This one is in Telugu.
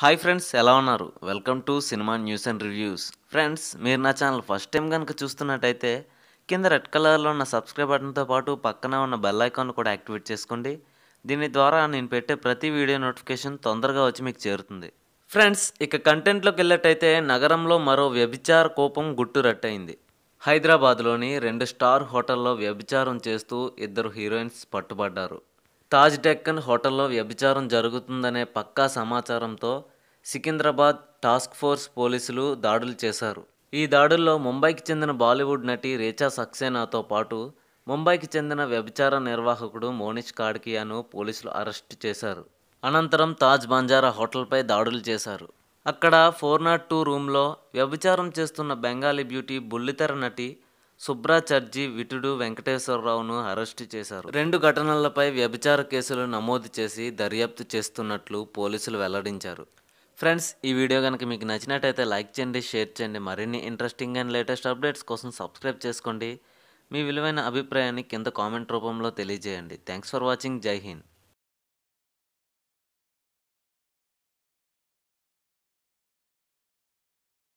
హాయ్ ఫ్రెండ్స్ ఎలా ఉన్నారు welcome to cinema news and reviews friends మీరు నా ఛానల్ ఫస్ట్ టైం కనుక చూస్తున్నట్టయితే కింద రెడ్ కలర్లో ఉన్న సబ్స్క్రైబ్ బటన్తో పాటు పక్కన ఉన్న బెల్ ఐకాన్ కూడా యాక్టివేట్ చేసుకోండి దీని ద్వారా నేను పెట్టే ప్రతి వీడియో నోటిఫికేషన్ తొందరగా వచ్చి మీకు చేరుతుంది ఫ్రెండ్స్ ఇక కంటెంట్లోకి వెళ్ళేటైతే నగరంలో మరో వ్యభిచార కోపం గుట్టు రట్టయింది హైదరాబాద్లోని రెండు స్టార్ హోటల్లో వ్యభిచారం చేస్తూ ఇద్దరు హీరోయిన్స్ పట్టుబడ్డారు తాజ్ డెక్కన్ హోటల్లో వ్యభిచారం జరుగుతుందనే పక్కా సమాచారంతో సికింద్రాబాద్ టాస్క్ ఫోర్స్ పోలీసులు దాడులు చేశారు ఈ దాడుల్లో ముంబైకి చెందిన బాలీవుడ్ నటి రేచా సక్సేనాతో పాటు ముంబైకి చెందిన వ్యభిచార నిర్వాహకుడు మోనిష్ కాడ్కియాను పోలీసులు అరెస్ట్ చేశారు అనంతరం తాజ్ బంజారా హోటల్పై దాడులు చేశారు అక్కడ ఫోర్ నాట్ టూ రూమ్లో వ్యభిచారం చేస్తున్న బెంగాలీ బ్యూటీ బుల్లితెర నటి సుబ్రాచార్జీ విటుడు వెంకటేశ్వరరావును అరెస్టు చేశారు రెండు ఘటనలపై వ్యభిచార కేసులు నమోదు చేసి దర్యాప్తు చేస్తున్నట్లు పోలీసులు వెల్లడించారు ఫ్రెండ్స్ ఈ వీడియో కనుక మీకు నచ్చినట్టయితే లైక్ చేయండి షేర్ చేయండి మరిన్ని ఇంట్రెస్టింగ్ అండ్ లేటెస్ట్ అప్డేట్స్ కోసం సబ్స్క్రైబ్ చేసుకోండి మీ విలువైన అభిప్రాయాన్ని కింద కామెంట్ రూపంలో తెలియజేయండి థ్యాంక్స్ ఫర్ వాచింగ్ జై హింద్